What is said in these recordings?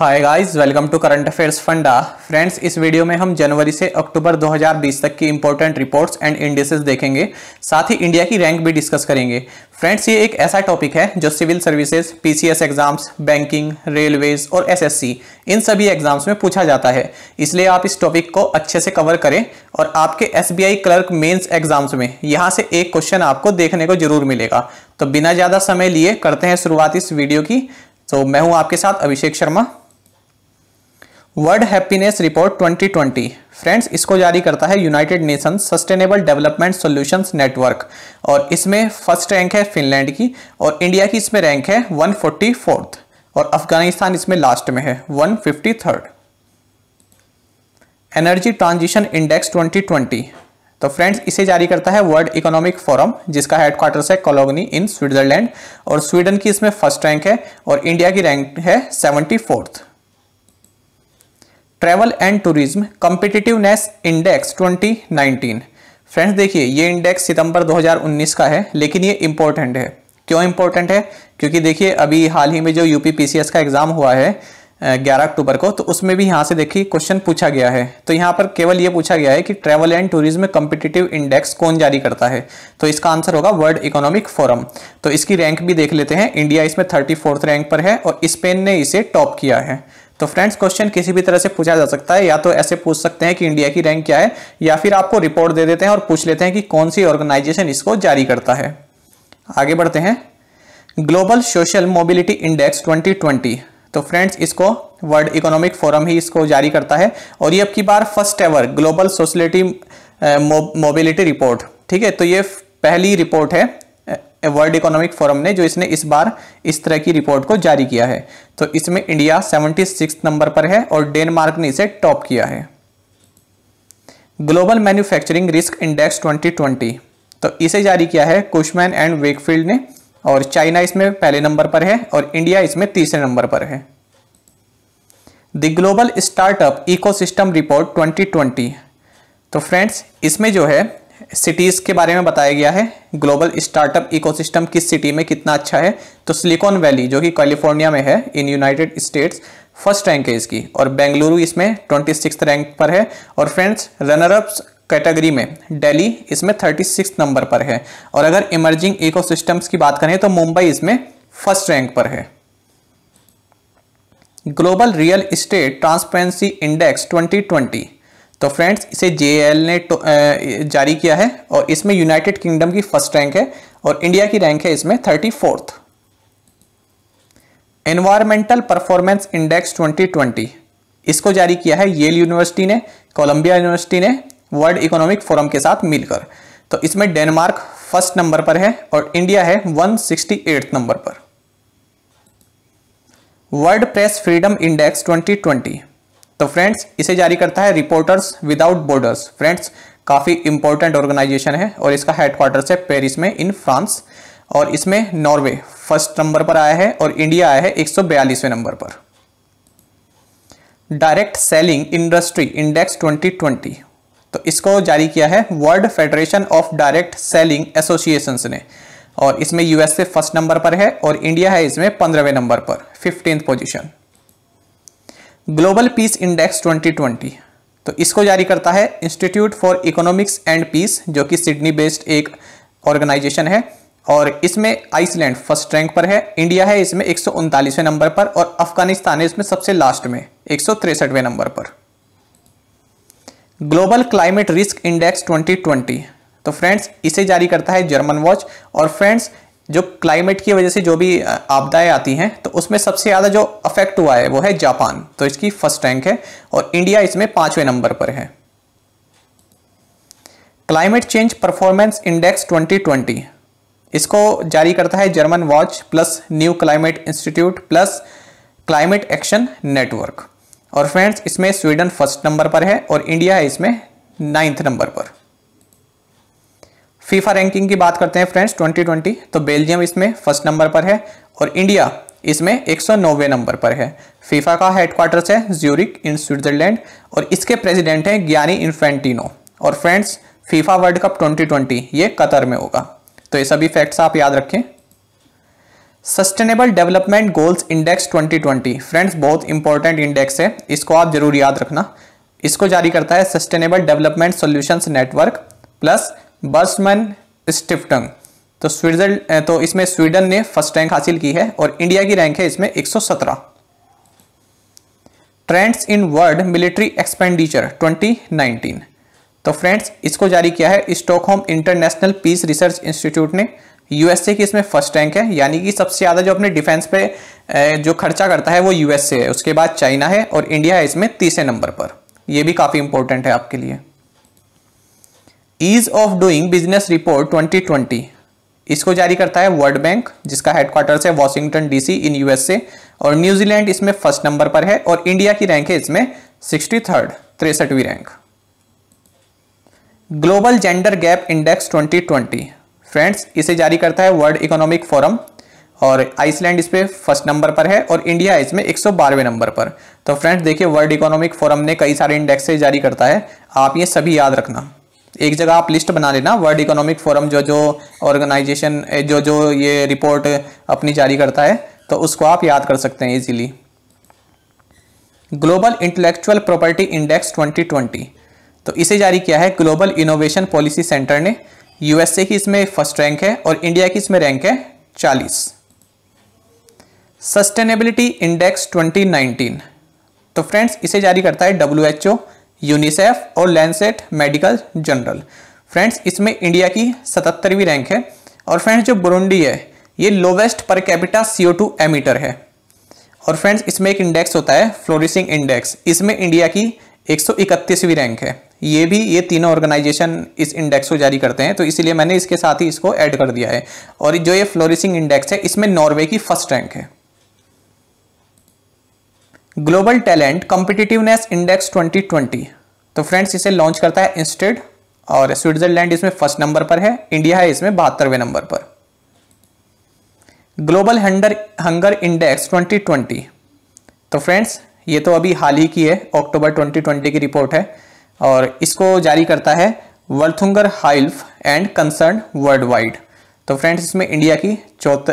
hi guys welcome to current affairs funda friends इस video में हम जनवरी से अक्टूबर 2020 तक की इंपॉर्टेंट रिपोर्ट्स एंड इंडेसेस देखेंगे साथ ही इंडिया की रैंक भी डिस्कस करेंगे फ्रेंड्स ये एक ऐसा टॉपिक है जो civil services PCS exams banking railways और एसएससी इन सभी एग्जाम्स में पूछा जाता है इसलिए आप इस टॉपिक को अच्छे से कवर करें और आपके एस क्लर्क मेन्स एग्जाम्स में यहाँ से एक क्वेश्चन आपको देखने को जरूर मिलेगा तो बिना ज़्यादा समय लिए करते हैं शुरुआत इस वीडियो की तो मैं हूँ आपके साथ Abhishek Sharma world happiness report 2020 friends इसको जारी करता है United Nation sustainable development solutions network और इसमें फर्स्ट रैंक है फिनलैंड की और इंडिया की इसमें रैंक है वन और अफगानिस्तान इसमें लास्ट में है वन एनर्जी ट्रांजिशन इंडेक्स 2020 तो फ्रेंड्स इसे जारी करता है वर्ल्ड इकोनॉमिक फोरम जिसका हेडक्वार्टर्स है कॉलोनी इन स्विट्जरलैंड और स्वीडन की इसमें फर्स्ट रैंक है और इंडिया की रैंक है seventy fourth travel and tourism competitiveness index 2019 friends देखिए ये इंडेक्स सितंबर 2019 का है लेकिन ये इम्पोर्टेंट है क्यों इम्पोर्टेंट है क्योंकि देखिए अभी हाल ही में जो यूपी पीसीएस का एग्ज़ाम हुआ है 11 अक्टूबर को तो उसमें भी यहाँ से देखिए क्वेश्चन पूछा गया है तो यहाँ पर केवल ये पूछा गया है कि travel and tourism competitive index कौन जारी करता है तो इसका आंसर होगा वर्ल्ड इकोनॉमिक फोरम तो इसकी रैंक भी देख लेते हैं इंडिया इसमें थर्टी रैंक पर है और स्पेन ने इसे टॉप किया है तो फ्रेंड्स क्वेश्चन किसी भी तरह से पूछा जा सकता है या तो ऐसे पूछ सकते हैं कि इंडिया की रैंक क्या है या फिर आपको रिपोर्ट दे देते हैं और पूछ लेते हैं कि कौन सी ऑर्गेनाइजेशन इसको जारी करता है आगे बढ़ते हैं ग्लोबल सोशल मोबिलिटी इंडेक्स 2020 तो फ्रेंड्स इसको वर्ल्ड इकोनॉमिक फोरम ही इसको जारी करता है और ये अब की बार first ever global sociality mobility report ठीक है तो ये पहली रिपोर्ट है वर्ल्ड इकोनॉमिक फोरम ने जो इसने इस बार इस तरह की रिपोर्ट को जारी किया है तो इसमें इंडिया सेवेंटी नंबर पर है और डेनमार्क ने इसे टॉप किया है ग्लोबल मैन्युफैक्चरिंग रिस्क इंडेक्स 2020 तो इसे जारी किया है कुशमैन एंड वेकफील्ड ने और चाइना इसमें पहले नंबर पर है और इंडिया इसमें तीसरे नंबर पर है the global startup ecosystem report 2020 तो फ्रेंड्स इसमें जो है सिटीज़ के बारे में बताया गया है ग्लोबल स्टार्टअप इकोसिस्टम किस सिटी में कितना अच्छा है तो सिलिकॉन वैली जो कि कैलिफोर्निया में है in United States first rank है इसकी और बेंगलुरु इसमें ट्वेंटी सिक्स रैंक पर है और फ्रेंड्स रनरअप्स कैटेगरी में दिल्ली इसमें थर्टी सिक्स नंबर पर है और अगर इमर्जिंग इको की बात करें तो मुंबई इसमें फर्स्ट रैंक पर है global real estate transparency index 2020 तो फ्रेंड्स इसे जे ने तो, जारी किया है और इसमें यूनाइटेड किंगडम की फर्स्ट रैंक है और इंडिया की रैंक है इसमें thirty fourth environmental performance index 2020 इसको जारी किया है येल यूनिवर्सिटी ने कोलंबिया यूनिवर्सिटी ने वर्ल्ड इकोनॉमिक फोरम के साथ मिलकर तो इसमें डेनमार्क फर्स्ट नंबर पर है और इंडिया है वन नंबर पर World Press Freedom Index twenty तो फ्रेंड्स इसे जारी करता है रिपोर्टर्स विदाउट बॉर्डर्स फ्रेंड्स काफ़ी इंपॉर्टेंट ऑर्गेनाइजेशन है और इसका हेडक्वार्टर्स है पेरिस में इन फ्रांस और इसमें नॉर्वे फर्स्ट नंबर पर आया है और इंडिया आया है एक नंबर पर डायरेक्ट सेलिंग इंडस्ट्री इंडेक्स 2020 तो इसको जारी किया है World Federation of Direct Selling Association ने और इसमें यूएसए फर्स्ट नंबर पर है और इंडिया है इसमें पंद्रहवें नंबर पर fifteenth position global peace index 2020 तो इसको जारी करता है Institute for Economics and Peace जो कि सिडनी बेस्ड एक ऑर्गेनाइजेशन है और इसमें आइसलैंड फर्स्ट रैंक पर है इंडिया है इसमें एक नंबर पर और अफगानिस्तान है इसमें सबसे लास्ट में एक नंबर पर ग्लोबल क्लाइमेट रिस्क इंडेक्स 2020 तो फ्रेंड्स इसे जारी करता है जर्मन वॉच और फ्रेंड्स जो क्लाइमेट की वजह से जो भी आपदाएं आती हैं तो उसमें सबसे ज़्यादा जो अफेक्ट हुआ है वो है जापान तो इसकी फर्स्ट रैंक है और इंडिया इसमें पाँचवें नंबर पर है क्लाइमेट चेंज परफॉर्मेंस इंडेक्स 2020 इसको जारी करता है German Watch plus New Climate Institute plus Climate Action Network और फ्रेंड्स इसमें स्वीडन फर्स्ट नंबर पर है और इंडिया है इसमें नाइन्थ नंबर पर फीफा रैंकिंग की बात करते हैं फ्रेंड्स 2020 तो बेल्जियम इसमें फर्स्ट नंबर पर है और इंडिया इसमें एक नंबर पर है फीफा का हेडक्वार्टर्स है ज्यूरिक इन स्विट्जरलैंड और इसके प्रेसिडेंट हैं ज्ञानी इन्फेंटिनो और फ्रेंड्स फीफा वर्ल्ड कप 2020 ये कतर में होगा तो ये सभी फैक्ट्स आप याद रखें sustainable development goals index 2020 friends बहुत इंपॉर्टेंट इंडेक्स है इसको आप जरूर याद रखना इसको जारी करता है sustainable development solutions network plus Bertelsmann Stiftung तो स्विट्जरलैंड तो इसमें स्वीडन ने फर्स्ट रैंक हासिल की है और इंडिया की रैंक है इसमें 117 trends in world military expenditure 2019 तो फ्रेंड्स इसको जारी किया है Stockholm International Peace Research Institute ने यूएसए की इसमें फर्स्ट रैंक है यानी कि सबसे ज़्यादा जो अपने डिफेंस पे जो खर्चा करता है वो यूएसए है उसके बाद चाइना है और इंडिया है इसमें तीसरे नंबर पर यह भी काफ़ी इंपॉर्टेंट है आपके लिए ease of doing business report 2020 इसको जारी करता है वर्ल्ड बैंक जिसका हेडक्वार्टर्स है वॉशिंगटन डीसी इन यूएसए और न्यूजीलैंड इसमें फर्स्ट नंबर पर है और इंडिया की रैंक है इसमें सिक्सटी थर्ड तिरसठवीं रैंक global gender gap index 2020 friends इसे जारी करता है वर्ल्ड इकोनॉमिक फोरम और आइसलैंड इस पर फर्स्ट नंबर पर है और इंडिया इसमें एक सौ नंबर पर तो फ्रेंड्स देखिए वर्ल्ड इकोनॉमिक फोरम ने कई सारे इंडेक्स जारी करता है आप ये सभी याद रखना एक जगह आप लिस्ट बना लेना वर्ल्ड इकोनॉमिक फोरम जो जो ऑर्गेनाइजेशन जो जो ये रिपोर्ट अपनी जारी करता है तो उसको आप याद कर सकते हैं easily global intellectual property index 2020 तो इसे जारी किया है ग्लोबल इनोवेशन पॉलिसी सेंटर ने यूएसए की इसमें फर्स्ट रैंक है और इंडिया की इसमें रैंक है चालीस सस्टेनेबिलिटी इंडेक्स ट्वेंटी तो फ्रेंड्स इसे जारी करता है डब्ल्यू यूनिसेफ और लैंडसेट मेडिकल जनरल फ्रेंड्स इसमें इंडिया की सतहत्तरवीं रैंक है और फ्रेंड्स जो बुरुंडी है ये lowest per capita C to ammeter है और फ्रेंड्स इसमें एक इंडेक्स होता है फ्लोरिसिंग इंडेक्स इसमें इंडिया की 131वीं रैंक है ये भी ये तीनों ऑर्गेनाइजेशन इस इंडेक्स को जारी करते हैं तो इसीलिए मैंने इसके साथ ही इसको ऐड कर दिया है और जो ये फ्लोरिसिंग इंडेक्स है इसमें नॉर्वे की फर्स्ट रैंक है ग्लोबल टैलेंट कॉम्पिटिटिवनेस इंडेक्स 2020 तो फ्रेंड्स इसे लॉन्च करता है इंस्टेड और स्विट्जरलैंड इसमें फर्स्ट नंबर पर है इंडिया है इसमें बहत्तरवें नंबर पर ग्लोबल हंडर हंगर इंडेक्स 2020 तो फ्रेंड्स ये तो अभी हाल ही की है अक्टूबर 2020 की रिपोर्ट है और इसको जारी करता है Welthungerhilfe and concern worldwide तो फ्रेंड्स इसमें इंडिया की चौथ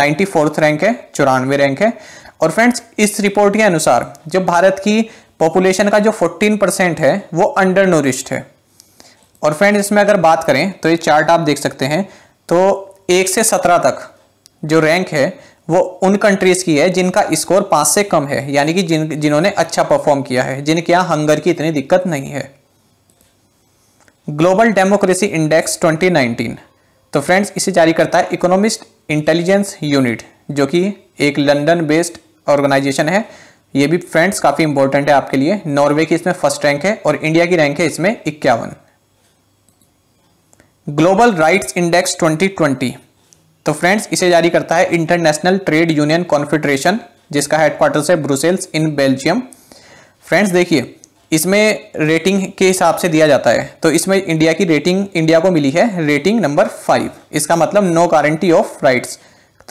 नाइन्टी फोर्थ रैंक है चौरानवे रैंक है और फ्रेंड्स इस रिपोर्ट के अनुसार जब भारत की पॉपुलेशन का जो 14 परसेंट है वो अंडर नोरिश्ड है और फ्रेंड इसमें अगर बात करें तो ये चार्ट आप देख सकते हैं तो एक से सत्रह तक जो रैंक है वो उन कंट्रीज़ की है जिनका स्कोर पाँच से कम है यानी कि जिन जिन्होंने अच्छा परफॉर्म किया है जिनके यहाँ हंगर की इतनी दिक्कत नहीं है ग्लोबल डेमोक्रेसी इंडेक्स 2019 तो फ्रेंड्स इसे जारी करता है इकोनॉमिस्ट इंटेलिजेंस यूनिट जो कि एक लंदन बेस्ड ऑर्गेनाइजेशन है ये भी फ्रेंड्स काफ़ी इंपॉर्टेंट है आपके लिए नॉर्वे की इसमें फर्स्ट रैंक है और इंडिया की रैंक है इसमें इक्यावन ग्लोबल राइट्स इंडेक्स 2020 तो फ्रेंड्स इसे जारी करता है इंटरनेशनल ट्रेड यूनियन कॉन्फेडरेशन जिसका हेडक्वार्टर है ब्रुसेल्स इन बेल्जियम फ्रेंड्स देखिए इसमें रेटिंग के हिसाब से दिया जाता है तो इसमें इंडिया की रेटिंग इंडिया को मिली है रेटिंग नंबर फाइव इसका मतलब नो गारंटी ऑफ राइट्स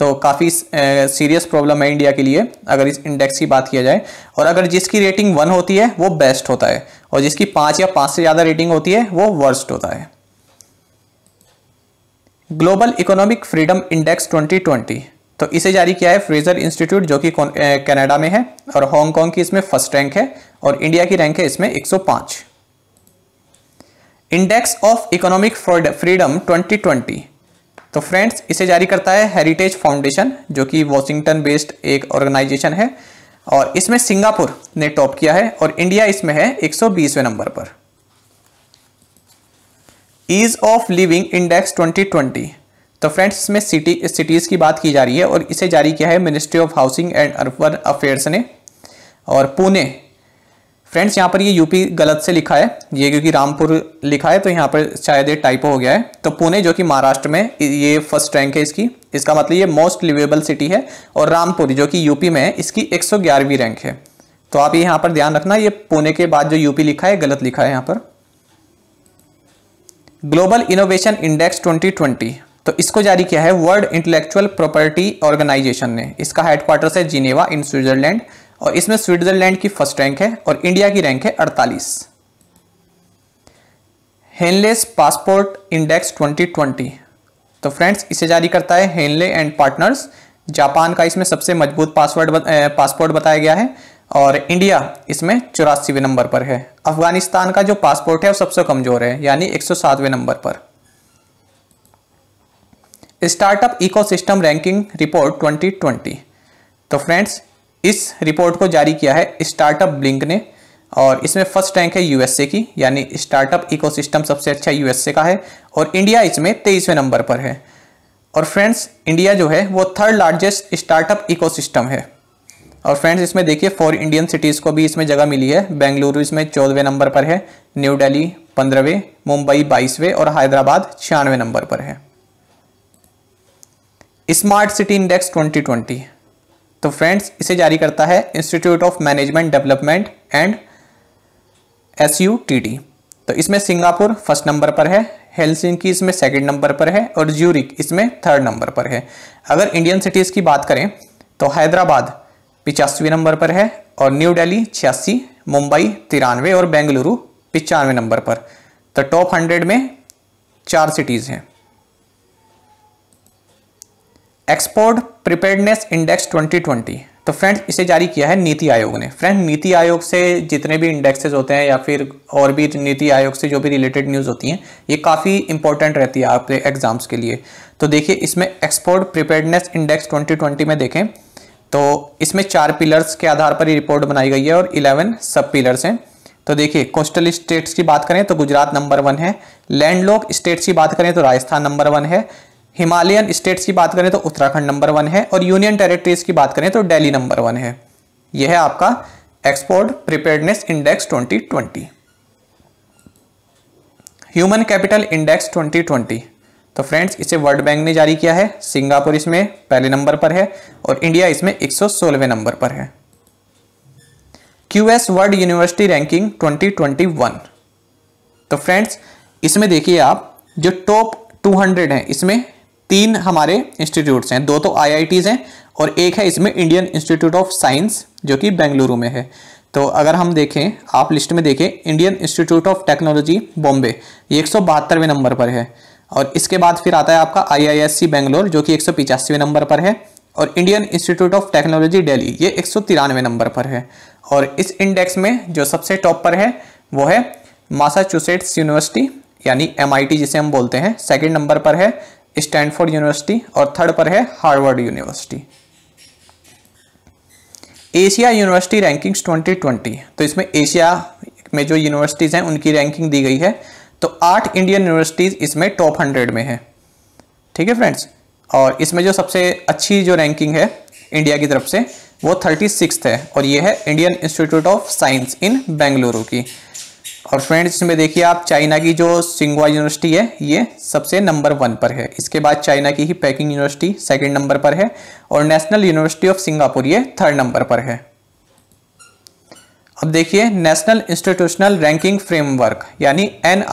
तो काफ़ी सीरियस प्रॉब्लम है इंडिया के लिए अगर इस इंडेक्स की बात किया जाए और अगर जिसकी रेटिंग वन होती है वो बेस्ट होता है और जिसकी पाँच या पाँच से ज़्यादा रेटिंग होती है वो वर्स्ट होता है ग्लोबल इकोनॉमिक फ्रीडम इंडेक्स 2020 तो इसे जारी किया है फ्रेजर इंस्टीट्यूट जो कि कनाडा में है और हांगकांग की इसमें फर्स्ट रैंक है और इंडिया की रैंक है इसमें 105 इंडेक्स ऑफ इकोनॉमिक फ्रीडम 2020 तो फ्रेंड्स इसे जारी करता है हेरिटेज फाउंडेशन जो कि वॉशिंगटन बेस्ड एक ऑर्गेनाइजेशन है और इसमें सिंगापुर ने टॉप किया है और इंडिया इसमें है 120वें नंबर पर ईज ऑफ लिविंग इंडेक्स 2020 तो फ्रेंड्स इसमें सिटी सिटीज़ की बात की जा रही है और इसे जारी किया है ministry of housing and urban affairs ने और पुणे फ्रेंड्स यहाँ पर ये यूपी गलत से लिखा है ये क्योंकि रामपुर लिखा है तो यहाँ पर शायद ये टाइप हो गया है तो पुणे जो कि महाराष्ट्र में ये फर्स्ट रैंक है इसकी इसका मतलब ये मोस्ट लिवेबल सिटी है और रामपुर जो कि यूपी में है इसकी 111वीं रैंक है तो आप ये यहाँ पर ध्यान रखना ये पुणे के बाद जो यूपी लिखा है गलत लिखा है यहाँ पर ग्लोबल इनोवेशन इंडेक्स 2020 तो इसको जारी किया है वर्ल्ड इंटेलेक्चुअल प्रॉपर्टी ऑर्गेनाइजेशन ने इसका हेडक्वार्टर्स है जिनेवा इन स्विट्जरलैंड और इसमें स्विट्जरलैंड की फर्स्ट रैंक है और इंडिया की रैंक है अड़तालीस हेनलेस पासपोर्ट इंडेक्स 2020 तो फ्रेंड्स इसे जारी करता है हेनले एंड पार्टनर्स जापान का इसमें सबसे मजबूत पासवर्ड पासपोर्ट बताया गया है और इंडिया इसमें चौरासीवें नंबर पर है अफगानिस्तान का जो पासपोर्ट है वो सबसे कमजोर है यानी एक नंबर पर स्टार्टअप इकोसिस्टम रैंकिंग रिपोर्ट 2020 तो फ्रेंड्स इस रिपोर्ट को जारी किया है स्टार्टअप ब्लिंक ने और इसमें फर्स्ट रैंक है यूएसए की यानी स्टार्टअप इकोसिस्टम सबसे अच्छा यूएसए का है और इंडिया इसमें तेईसवें नंबर पर है और फ्रेंड्स इंडिया जो है वो थर्ड लार्जेस्ट स्टार्टअप इकोसिस्टम है और फ्रेंड्स इसमें देखिए फोर इंडियन सिटीज़ को भी इसमें जगह मिली है बेंगलुरु इसमें चौदहवें नंबर पर है न्यू डेली पंद्रहवें मुंबई बाईसवें और हैदराबाद छियानवे नंबर पर है स्मार्ट सिटी इंडेक्स 2020 तो फ्रेंड्स इसे जारी करता है institute of management development and S U T T तो इसमें सिंगापुर फर्स्ट नंबर पर है हेलसिंकी इसमें सेकंड नंबर पर है और ज्यूरिक इसमें थर्ड नंबर पर है अगर इंडियन सिटीज़ की बात करें तो हैदराबाद पिचासीवें नंबर पर है और न्यू दिल्ली छियासी मुंबई तिरानवे और बेंगलुरु पिचानवे नंबर पर तो टॉप हंड्रेड में चार सिटीज़ हैं एक्सपोर्ट प्रिपेयर्डनेस इंडेक्स 2020 तो फ्रेंड्स इसे जारी किया है नीति आयोग ने फ्रेंड नीति आयोग से जितने भी इंडेक्सेस होते हैं या फिर और भी नीति आयोग से जो भी रिलेटेड न्यूज़ होती हैं ये काफ़ी इंपॉर्टेंट रहती है आपके एग्जाम्स के लिए तो देखिए इसमें एक्सपोर्ट प्रिपेयर्डनेस इंडेक्स ट्वेंटी में देखें तो इसमें चार पिलर्स के आधार पर रिपोर्ट बनाई गई है और इलेवन सब पिलर्स हैं तो देखिए कोस्टल स्टेट्स की बात करें तो गुजरात नंबर वन है लैंडलॉक स्टेट्स की बात करें तो राजस्थान नंबर वन है हिमालयन स्टेट्स की बात करें तो उत्तराखंड नंबर वन है और यूनियन टेरिटरीज की बात करें तो दिल्ली नंबर वन है यह है आपका export preparedness index 2020 human capital index 2020 तो फ्रेंड्स इसे वर्ल्ड बैंक ने जारी किया है सिंगापुर इसमें पहले नंबर पर है और इंडिया इसमें एक नंबर पर है QS world university ranking twenty तो फ्रेंड्स इसमें देखिए आप जो टॉप 200 हैं इसमें तीन हमारे इंस्टीट्यूट्स हैं दो तो आईआईटीज़ हैं और एक है इसमें इंडियन इंस्टीट्यूट ऑफ साइंस जो कि बेंगलुरु में है तो अगर हम देखें आप लिस्ट में देखें Indian institute of technology Bombay ये एक नंबर पर है और इसके बाद फिर आता है आपका आईआईएससी बेंगलोर जो कि एक नंबर पर है और Indian institute of technology Delhi ये एक नंबर पर है और इस इंडेक्स में जो सबसे टॉप पर है वो है मासाचुसेट्स यूनिवर्सिटी यानी एम जिसे हम बोलते हैं सेकेंड नंबर पर है स्टैनफोर्ड यूनिवर्सिटी और थर्ड पर है Harvard university Asia university rankings 2020 तो इसमें एशिया में जो यूनिवर्सिटीज़ हैं उनकी रैंकिंग दी गई है तो आठ इंडियन यूनिवर्सिटीज़ इसमें टॉप हंड्रेड में है ठीक है फ्रेंड्स और इसमें जो सबसे अच्छी जो रैंकिंग है इंडिया की तरफ से वो थर्टी है और ये है Indian institute of science in Bengaluru की और फ्रेंड्स इसमें देखिए आप चाइना की जो सिंगवा यूनिवर्सिटी है ये सबसे नंबर वन पर है इसके बाद चाइना की ही पैकिंग यूनिवर्सिटी सेकंड नंबर पर है और नेशनल यूनिवर्सिटी ऑफ सिंगापुर ये थर्ड नंबर पर है अब देखिए नेशनल इंस्टीट्यूशनल रैंकिंग फ्रेमवर्क यानी एन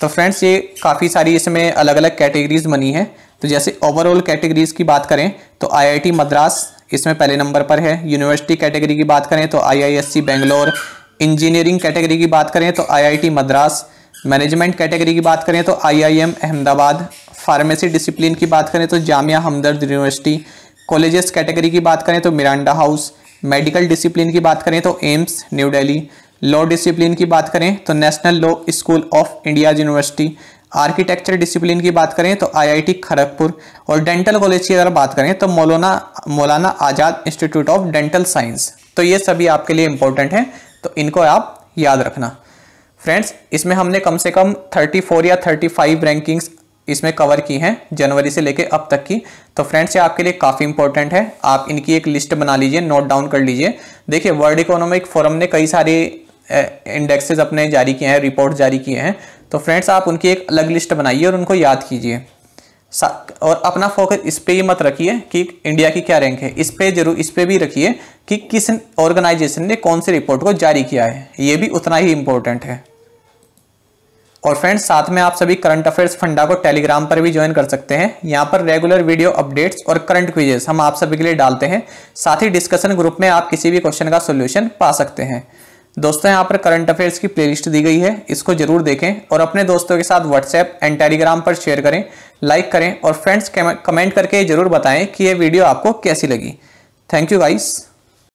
तो फ्रेंड्स ये काफ़ी सारी इसमें अलग अलग कैटेगरीज बनी है तो जैसे ओवरऑल कैटेगरीज की बात करें तो आई मद्रास इसमें पहले नंबर पर है यूनिवर्सिटी कैटेगरी की बात करें तो सी बेंगलोर इंजीनियरिंग कैटेगरी की बात करें तो आईआईटी मद्रास मैनेजमेंट कैटेगरी की बात करें तो आईआईएम अहमदाबाद फार्मेसी डिसिप्लिन की बात करें तो Jamia Hamdard university colleges category की बात करें तो मिरांडा हाउस मेडिकल डिसिप्लिन की बात करें तो AIIMS new Delhi law discipline की बात करें तो national law school of India university architecture discipline की बात करें तो आईआईटी खड़गपुर और डेंटल कॉलेज की अगर बात करें तो Maulana Maulana Azad institute of dental science तो ये सभी आपके लिए इंपॉर्टेंट है तो इनको आप याद रखना फ्रेंड्स इसमें हमने कम से कम 34 या 35 रैंकिंग्स इसमें कवर की हैं जनवरी से लेके अब तक की तो फ्रेंड्स ये आपके लिए काफ़ी इंपॉर्टेंट है आप इनकी एक लिस्ट बना लीजिए नोट डाउन कर लीजिए देखिए वर्ल्ड इकोनॉमिक फोरम ने कई सारे इंडेक्सेस अपने जारी किए हैं रिपोर्ट जारी किए हैं तो फ्रेंड्स आप उनकी एक अलग लिस्ट बनाइए और उनको याद कीजिए और अपना फोकस इस पर ही मत रखिए कि इंडिया की क्या रैंक है इस पर जरूर इस पर भी रखिए कि किस ऑर्गेनाइजेशन ने कौन से रिपोर्ट को जारी किया है ये भी उतना ही इम्पोर्टेंट है और फ्रेंड्स साथ में आप सभी करंट अफेयर्स फंडा को टेलीग्राम पर भी ज्वाइन कर सकते हैं यहाँ पर रेगुलर वीडियो अपडेट्स और करंट क्विजेस हम आप सभी के लिए डालते हैं साथ ही डिस्कशन ग्रुप में आप किसी भी क्वेश्चन का सोल्यूशन पा सकते हैं दोस्तों यहाँ पर करंट अफेयर्स की प्लेलिस्ट दी गई है इसको जरूर देखें और अपने दोस्तों के साथ व्हाट्सएप एंड टेलीग्राम पर शेयर करें लाइक करें और फ्रेंड्स कमेंट करके ज़रूर बताएं कि ये वीडियो आपको कैसी लगी थैंक यू गाइस